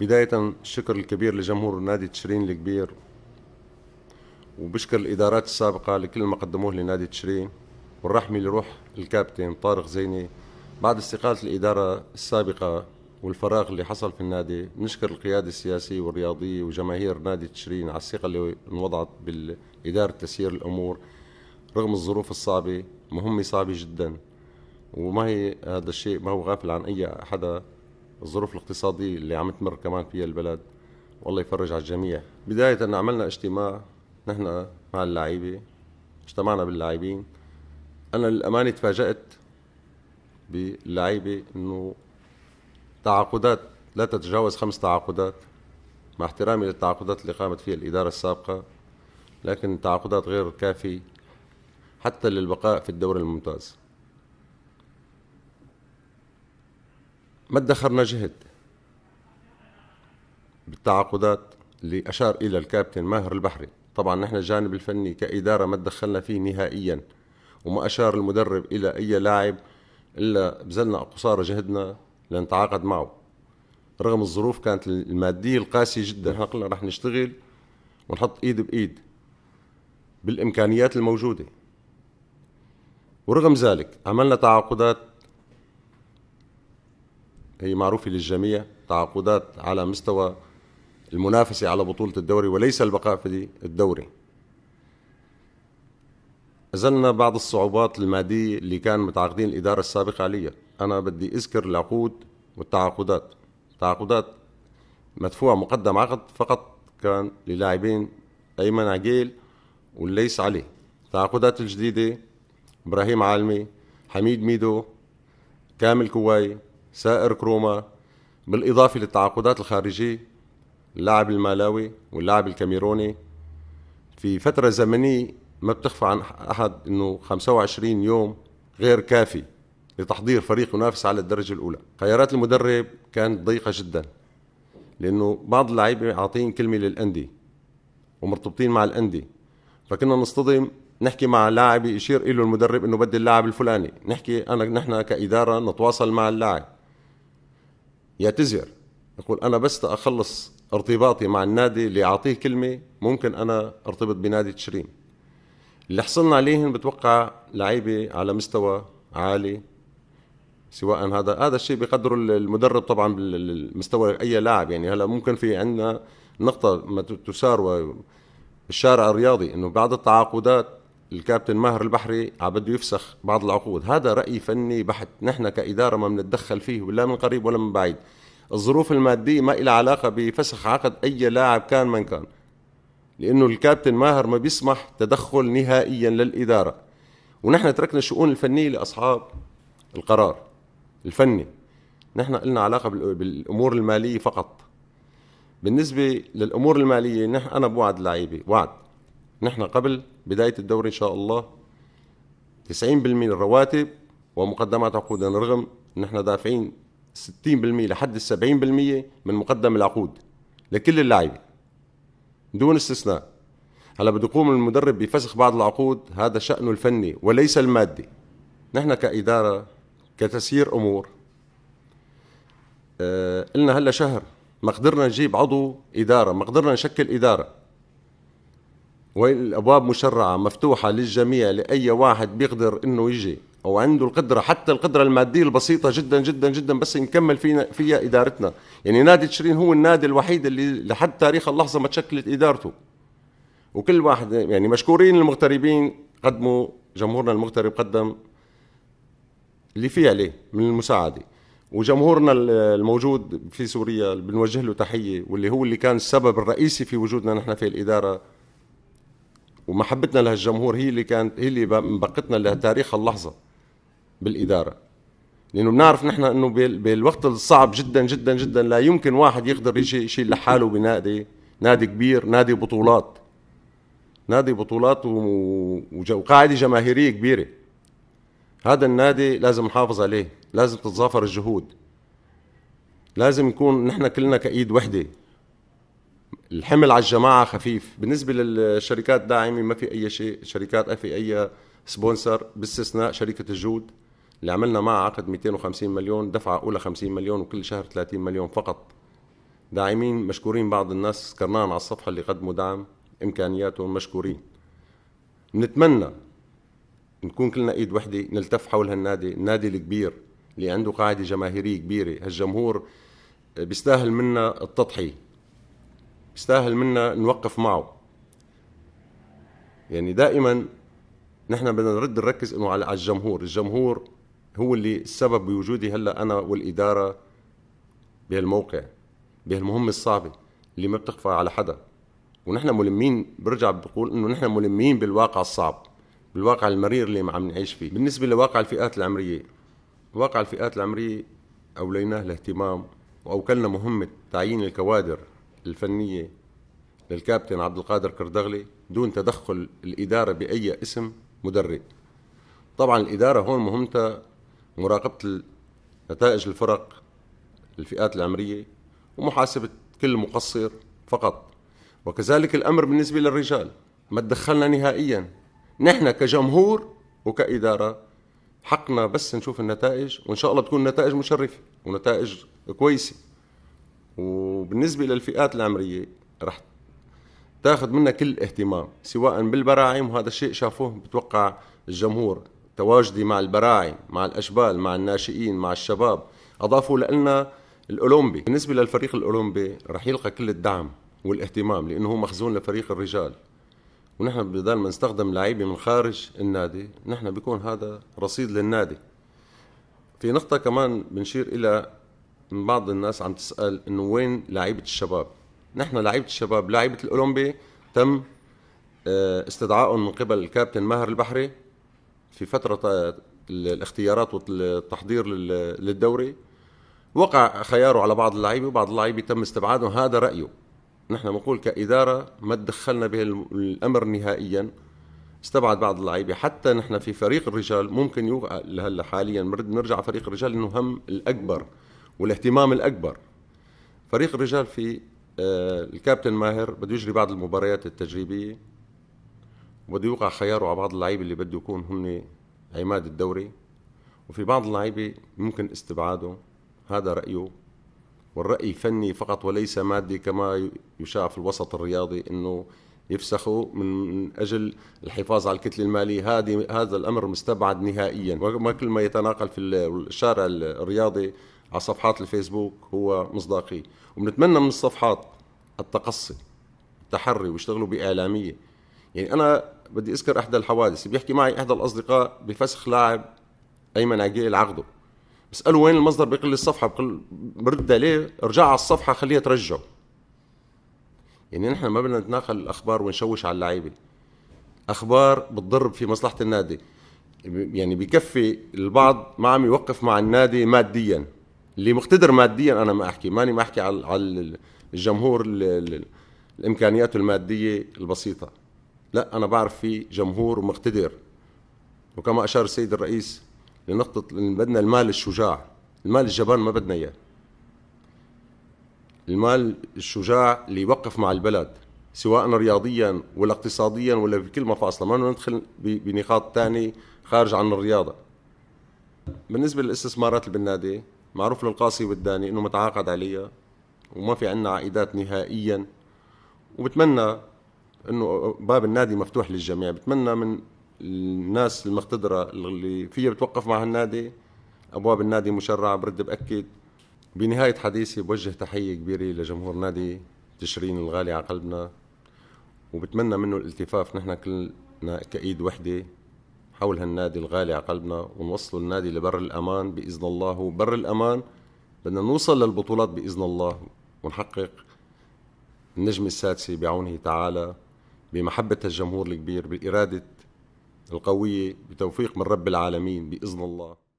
بداية الشكر الكبير لجمهور نادي تشرين الكبير وبشكر الإدارات السابقة لكل ما قدموه لنادي تشرين والرحمة لروح الكابتن طارق زيني بعد استقالة الإدارة السابقة والفراغ اللي حصل في النادي بنشكر القيادة السياسية والرياضية وجماهير نادي تشرين على الثقة اللي انوضعت بالإدارة تسيير الأمور رغم الظروف الصعبة مهمة صعبة جدا وما هي هذا الشيء ما هو غافل عن أي حدا الظروف الاقتصادية اللي عم تمر كمان فيها البلد والله يفرج على الجميع بداية عملنا اجتماع نحن مع اللعيبة اجتمعنا باللاعبين أنا للأمانة تفاجأت باللعيبة أنه تعاقدات لا تتجاوز خمس تعاقدات مع احترامي للتعاقدات اللي قامت فيها الإدارة السابقة لكن تعاقدات غير كافية حتى للبقاء في الدوري الممتاز ما ادخرنا جهد بالتعاقدات اللي اشار الى الكابتن ماهر البحري طبعا نحن الجانب الفني كاداره ما تدخلنا فيه نهائيا وما اشار المدرب الى اي لاعب الا بذلنا قصارى جهدنا لنتعاقد معه رغم الظروف كانت الماديه القاسيه جدا احنا قلنا رح نشتغل ونحط ايد بايد بالامكانيات الموجوده ورغم ذلك عملنا تعاقدات هي معروفة للجميع تعاقدات على مستوى المنافسة على بطولة الدوري وليس البقاء في الدوري أزلنا بعض الصعوبات المادية اللي كان متعاقدين الإدارة السابقة عليها أنا بدي أذكر العقود والتعاقدات تعاقدات مدفوع مقدم عقد فقط كان للاعبين أيمن عقيل والليس عليه التعاقدات الجديدة إبراهيم عالمي حميد ميدو كامل كواي سائر كروما بالإضافة للتعاقدات الخارجية اللاعب المالاوي واللاعب الكاميروني في فترة زمنية ما بتخفى عن أحد أنه 25 يوم غير كافي لتحضير فريق ينافس على الدرجة الأولى خيارات المدرب كانت ضيقة جدا لأنه بعض اللعيبة عاطين كلمة للأندية ومرتبطين مع الأندية فكنا نصطدم نحكي مع لاعب يشير له المدرب انه بدي اللاعب الفلاني نحكي انا نحن كاداره نتواصل مع اللاعب يعتذر يقول انا بس اخلص ارتباطي مع النادي اللي اعطيه كلمه ممكن انا ارتبط بنادي تشرين اللي حصلنا عليهم بتوقع لعيبه على مستوى عالي سواء هذا هذا الشيء بقدره المدرب طبعا بالمستوى اي لاعب يعني هلا ممكن في عندنا نقطه ما تسار الشارع الرياضي انه بعض التعاقدات الكابتن ماهر البحري عبده يفسخ بعض العقود هذا رأي فني بحت نحن كإدارة ما بنتدخل فيه ولا من قريب ولا من بعيد الظروف المادية ما إلها علاقة بفسخ عقد أي لاعب كان من كان لأنه الكابتن ماهر ما بيسمح تدخل نهائيا للإدارة ونحن تركنا الشؤون الفنية لأصحاب القرار الفني نحن لنا علاقة بالأمور المالية فقط بالنسبة للأمور المالية نحن أنا بوعد اللعيبة وعد نحن قبل بدايه الدوري ان شاء الله 90% الرواتب ومقدمات عقودنا رغم ان احنا دافعين 60% لحد 70% من مقدم العقود لكل اللعيبه دون استثناء هلا بده يقوم المدرب بفسخ بعض العقود هذا شأنه الفني وليس المادي نحن كإدارة كتسيير أمور آه، قلنا هلا شهر ما قدرنا نجيب عضو إدارة ما قدرنا نشكل إدارة وين الابواب مشرعه مفتوحه للجميع لاي واحد بيقدر انه يجي او عنده القدره حتى القدره الماديه البسيطه جدا جدا جدا بس نكمل فينا فيها ادارتنا يعني نادي تشرين هو النادي الوحيد اللي لحد تاريخ اللحظه ما تشكلت ادارته وكل واحد يعني مشكورين المغتربين قدموا جمهورنا المغترب قدم اللي فيه عليه من المساعده وجمهورنا الموجود في سوريا بنوجه له تحيه واللي هو اللي كان السبب الرئيسي في وجودنا نحن في الاداره ومحبتنا لهالجمهور هي اللي كانت هي اللي مبقتنا لتاريخ اللحظه بالاداره لانه بنعرف نحن انه بالوقت الصعب جدا جدا جدا لا يمكن واحد يقدر يشيل لحاله بنادي نادي كبير نادي بطولات نادي بطولات وقاعده جماهيريه كبيره هذا النادي لازم نحافظ عليه لازم تتظافر الجهود لازم يكون نحن كلنا كايد وحده الحمل على الجماعه خفيف بالنسبه للشركات داعمه ما في اي شيء شركات ما في اي سبونسر باستثناء شركه الجود اللي عملنا معها عقد 250 مليون دفعه اولى 50 مليون وكل شهر 30 مليون فقط داعمين مشكورين بعض الناس كرنان على الصفحه اللي قدموا دعم امكانياتهم مشكورين نتمنى نكون كلنا ايد وحده نلتف حول هالنادي النادي الكبير اللي عنده قاعده جماهيريه كبيره هالجمهور بيستاهل منا التضحيه يستاهل منا نوقف معه يعني دائما نحن بدنا نرد نركز انه على الجمهور الجمهور هو اللي السبب بوجودي هلا انا والاداره بهالموقع بهالمهمه الصعبه اللي ما بتخفى على حدا ونحن ملمين برجع بقول انه نحن ملمين بالواقع الصعب بالواقع المرير اللي عم نعيش فيه بالنسبه لواقع الفئات العمريه واقع الفئات العمريه اوليناه الاهتمام واوكلنا مهمه تعيين الكوادر الفنيه للكابتن عبد القادر كردغلي دون تدخل الاداره باي اسم مدرب طبعا الاداره هون مهمتها مراقبه نتائج الفرق الفئات العمريه ومحاسبه كل مقصر فقط وكذلك الامر بالنسبه للرجال ما تدخلنا نهائيا نحن كجمهور وكاداره حقنا بس نشوف النتائج وان شاء الله تكون نتائج مشرفه ونتائج كويسه وبالنسبه للفئات العمريه رح تاخذ منها كل اهتمام سواء بالبراعم وهذا الشيء شافوه بتوقع الجمهور تواجدي مع البراعم مع الاشبال مع الناشئين مع الشباب اضافوا لنا الاولمبي بالنسبه للفريق الاولمبي رح يلقى كل الدعم والاهتمام لانه هو مخزون لفريق الرجال ونحن بدل ما نستخدم لعيبه من خارج النادي نحن بيكون هذا رصيد للنادي في نقطه كمان بنشير الى من بعض الناس عم تسال انه وين لعيبه الشباب نحن لعيبه الشباب لعيبه الاولمبي تم آه، استدعائهم من قبل الكابتن ماهر البحري في فتره آه، الاختيارات والتحضير للدوري وقع خياره على بعض اللعيبه وبعض اللعيبه تم استبعادهم هذا رايه نحن بنقول كاداره ما تدخلنا به الامر نهائيا استبعد بعض اللعيبه حتى نحن في فريق الرجال ممكن يوقع هلا حاليا بنرجع فريق الرجال انه هم الاكبر والاهتمام الاكبر فريق الرجال في آه، الكابتن ماهر بده يجري بعض المباريات التجريبيه وبده يوقع خياره على بعض اللعيبه اللي بده يكون هن عماد الدوري وفي بعض اللعيبه ممكن استبعاده هذا رايه والراي فني فقط وليس مادي كما يشاع في الوسط الرياضي انه يفسخوا من اجل الحفاظ على الكتله الماليه هذه هذا الامر مستبعد نهائيا وما كل ما يتناقل في الشارع الرياضي على صفحات الفيسبوك هو مصداقية وبنتمنى من الصفحات التقصي التحري ويشتغلوا بإعلامية يعني أنا بدي أذكر إحدى الحوادث بيحكي معي إحدى الأصدقاء بفسخ لاعب أيمن عقيل عقده بسأله وين المصدر بيقول لي الصفحة بقول برد عليه ارجع على الصفحة خليها ترجعه يعني نحن ما بدنا نتناقل الأخبار ونشوش على اللعيبة أخبار بتضرب في مصلحة النادي يعني بكفي البعض ما عم يوقف مع النادي ماديا اللي مقتدر ماديا انا ما احكي ماني ما احكي على على الجمهور الامكانيات الماديه البسيطه لا انا بعرف في جمهور مقتدر وكما اشار السيد الرئيس لنقطه بدنا المال الشجاع المال الجبان ما بدنا اياه المال الشجاع اللي يوقف مع البلد سواء رياضيا ولا اقتصاديا ولا بكل مفاصله ما ندخل بنقاط ثانيه خارج عن الرياضه بالنسبه للاستثمارات البنادي بالنادي معروف للقاسي والداني انه متعاقد عليها وما في عنا عائدات نهائيا وبتمنى انه باب النادي مفتوح للجميع بتمنى من الناس المقتدره اللي فيها بتوقف مع هالنادي ابواب النادي مشرعه برد باكد بنهايه حديثي بوجه تحيه كبيره لجمهور نادي تشرين الغالي على قلبنا وبتمنى منه الالتفاف نحن كلنا كايد وحده حول هالنادي الغالي على قلبنا ونوصله النادي لبر الأمان بإذن الله وبر الأمان بدنا نوصل للبطولات بإذن الله ونحقق النجمة السادسة بعونه تعالى بمحبة الجمهور الكبير بالإرادة القوية بتوفيق من رب العالمين بإذن الله